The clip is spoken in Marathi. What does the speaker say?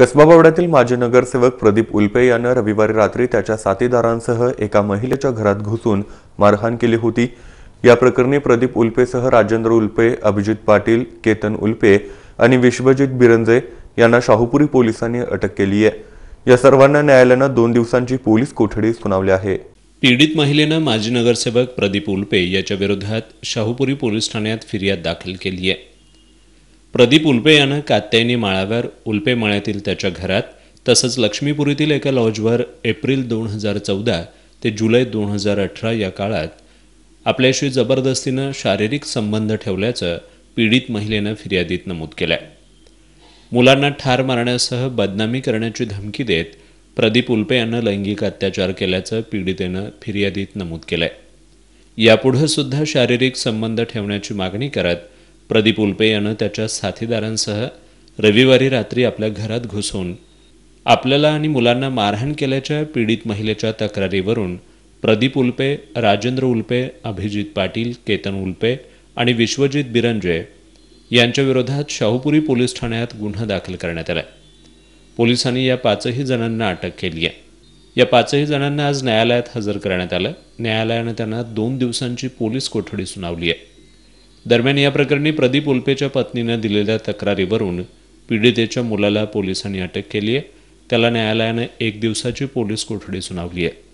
कसबा माजी नगरसेवक प्रदीप उल्पे यानं रविवारी रात्री त्याच्या साथीदारांसह एका महिलेच्या घरात घुसून मारहाण केली होती या प्रकरणी प्रदीप उल्पेसह राजेंद्र उल्पे अभिजित पाटील केतन उल्पे आणि विश्वजित बिरंजे यांना शाहूपुरी पोलिसांनी अटक केली आहे या सर्वांना न्यायालयानं दोन दिवसांची पोलीस कोठडी सुनावली आहे पीडित महिलेनं माजी नगरसेवक प्रदीप उल्पे याच्या विरोधात शाहूपुरी पोलीस ठाण्यात फिर्याद दाखल केली आहे प्रदीप उल्पे यानं कात्यायनी माळावर उल्पे माळ्यातील त्याच्या घरात तसंच लक्ष्मीपुरीतील एका लॉजवर एप्रिल दोन हजार चौदा ते जुलै दोन हजार अठरा या काळात आपल्याशी जबरदस्तीनं शारीरिक संबंध ठेवल्याचं पीडित महिलेनं फिर्यादीत नमूद केलं मुलांना ठार मारण्यासह बदनामी करण्याची धमकी देत प्रदीप उल्पे यानं लैंगिक अत्याचार केल्याचं पीडितेनं फिर्यादीत नमूद केलं आहे यापुढं सुद्धा शारीरिक संबंध ठेवण्याची मागणी करत प्रदीप उल्पे यानं त्याच्या साथीदारांसह रविवारी रात्री आपल्या घरात घुसून आपल्याला आणि मुलांना मारहाण केल्याच्या पीडित महिलेच्या तक्रारीवरून प्रदीप उल्पे राजेंद्र उल्पे अभिजित पाटील केतन उल्पे आणि विश्वजित बिरंजे यांच्याविरोधात शाहूपुरी पोलीस ठाण्यात गुन्हा दाखल करण्यात आला पोलिसांनी या पाचही जणांना अटक केली आहे या पाचही जणांना आज न्यायालयात हजर करण्यात आलं न्यायालयानं त्यांना दोन दिवसांची पोलीस कोठडी सुनावली आहे दरम्यान या प्रकरणी प्रदीप उल्पेच्या पत्नीनं दिलेल्या तक्रारीवरून पीडितेच्या मुलाला पोलिसांनी अटक केली आहे त्याला न्यायालयानं एक दिवसाची पोलीस कोठडी सुनावली आहे